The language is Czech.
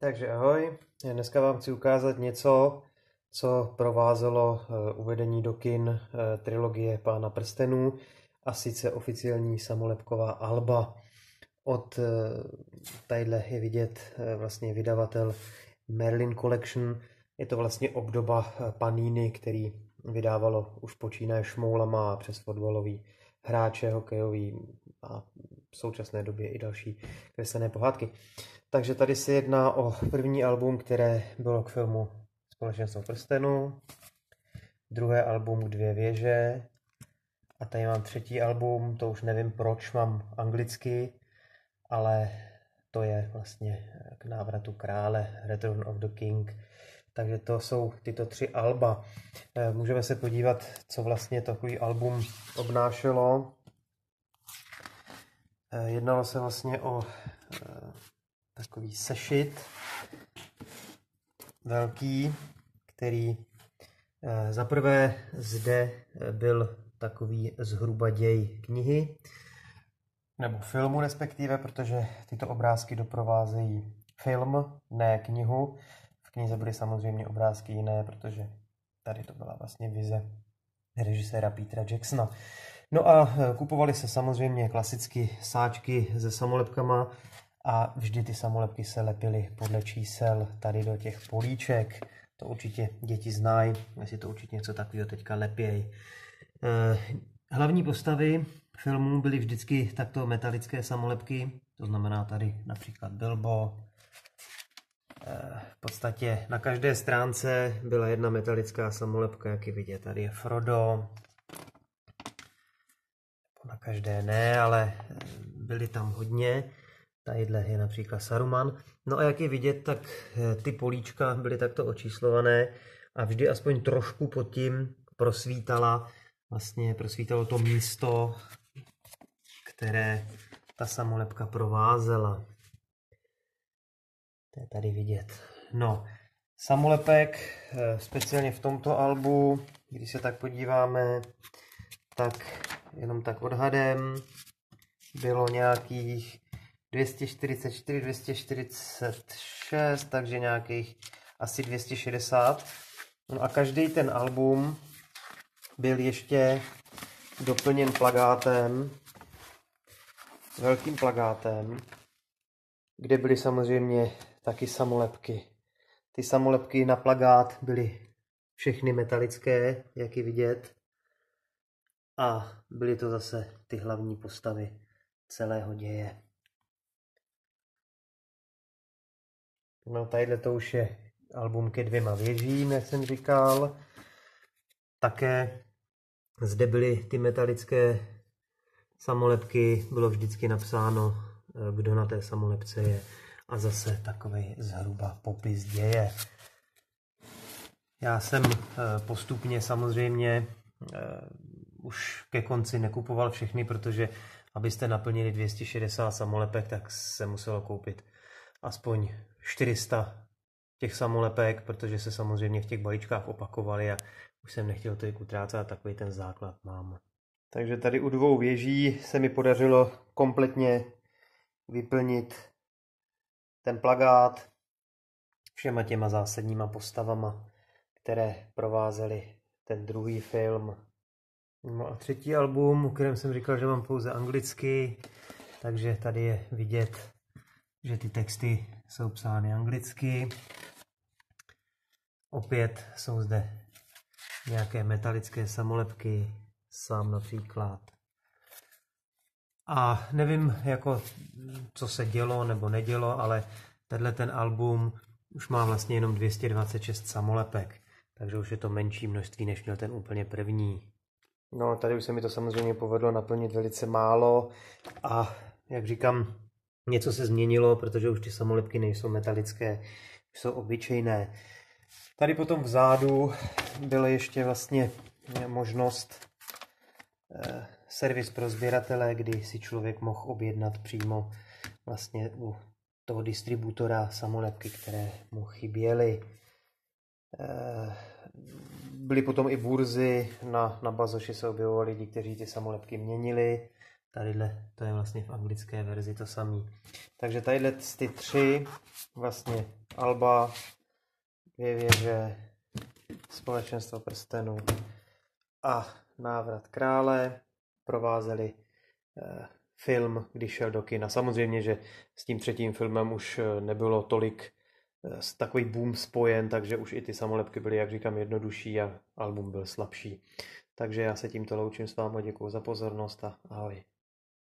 Takže ahoj, dneska vám chci ukázat něco, co provázelo eh, uvedení do kin eh, trilogie Pána prstenů a sice oficiální samolepková alba. Od eh, tadyhle je vidět vlastně vydavatel Merlin Collection. Je to vlastně obdoba Panini, který vydávalo už počínaje šmoulama přes fotbalový hráče, hokejový a současné době i další kreslené pohádky. Takže tady se jedná o první album, které bylo k filmu Společenstvo prstenů, druhé album k Dvě věže a tady mám třetí album, to už nevím proč mám anglicky, ale to je vlastně k návratu krále, Return of the King. Takže to jsou tyto tři alba. Eh, můžeme se podívat, co vlastně takový album obnášelo. Eh, jednalo se vlastně o eh, takový sešit velký, který eh, za prvé zde byl takový zhruba děj knihy, nebo filmu respektive, protože tyto obrázky doprovázejí film, ne knihu. V knize byly samozřejmě obrázky jiné, protože tady to byla vlastně vize režiséra Petra Jacksona. No a eh, kupovali se samozřejmě klasicky sáčky se samolepkama a vždy ty samolepky se lepily podle čísel tady do těch políček. To určitě děti znají, jestli to určitě něco takového teďka lepěj. Eh, hlavní postavy filmů byly vždycky takto metalické samolepky, to znamená tady například Bilbo, v podstatě na každé stránce byla jedna metalická samolepka, jak je vidět. Tady je Frodo, na každé ne, ale eh, byly tam hodně. Tadyhle je například Saruman. No a jak je vidět, tak eh, ty políčka byly takto očíslované a vždy aspoň trošku pod tím prosvítala, vlastně prosvítalo to místo, které ta samolepka provázela. To je tady vidět. No, samolepek, eh, speciálně v tomto albu, když se tak podíváme, tak jenom tak odhadem bylo nějakých 244, 246, takže nějakých asi 260. No a každý ten album byl ještě doplněn plagátem, velkým plagátem, kde byly samozřejmě taky samolepky. Ty samolepky na plagát byly všechny metalické, jak je vidět. A byly to zase ty hlavní postavy celého děje. No tadyhle to už je album ke dvěma věžím, jak jsem říkal. Také zde byly ty metalické samolepky, bylo vždycky napsáno, eh, kdo na té samolepce je. A zase takový zhruba popis děje. Já jsem e, postupně samozřejmě e, už ke konci nekupoval všechny, protože abyste naplnili 260 samolepek, tak se muselo koupit aspoň 400 těch samolepek, protože se samozřejmě v těch balíčkách opakovali a už jsem nechtěl tolik utrácet, takový ten základ mám. Takže tady u dvou věží se mi podařilo kompletně vyplnit ten plagát, všema těma zásadníma postavama, které provázely ten druhý film. No a třetí album, o kterém jsem říkal, že mám pouze anglicky, takže tady je vidět, že ty texty jsou psány anglicky. Opět jsou zde nějaké metalické samolepky, sám například. A nevím, jako, co se dělo nebo nedělo, ale tenhle ten album už má vlastně jenom 226 samolepek, takže už je to menší množství, než měl ten úplně první. No, tady už se mi to samozřejmě povedlo naplnit velice málo a, jak říkám, něco se změnilo, protože už ty samolepky nejsou metalické, už jsou obyčejné. Tady potom vzadu byla ještě vlastně možnost eh, servis pro sběratele, kdy si člověk mohl objednat přímo vlastně u toho distributora samolepky, které mu chyběly. Eh, byly potom i burzy, na, na bazoši se objevovali lidi, kteří ty samolepky měnili. Tadyhle, to je vlastně v anglické verzi to samý. Takže tadyhle ty tři, vlastně Alba, dvě věže, společenstvo prstenů a návrat krále, provázeli eh, film, když šel do kina. Samozřejmě, že s tím třetím filmem už eh, nebylo tolik eh, takový boom spojen, takže už i ty samolepky byly, jak říkám, jednodušší a album byl slabší. Takže já se tímto loučím s vámi, děkuji za pozornost a ahoj.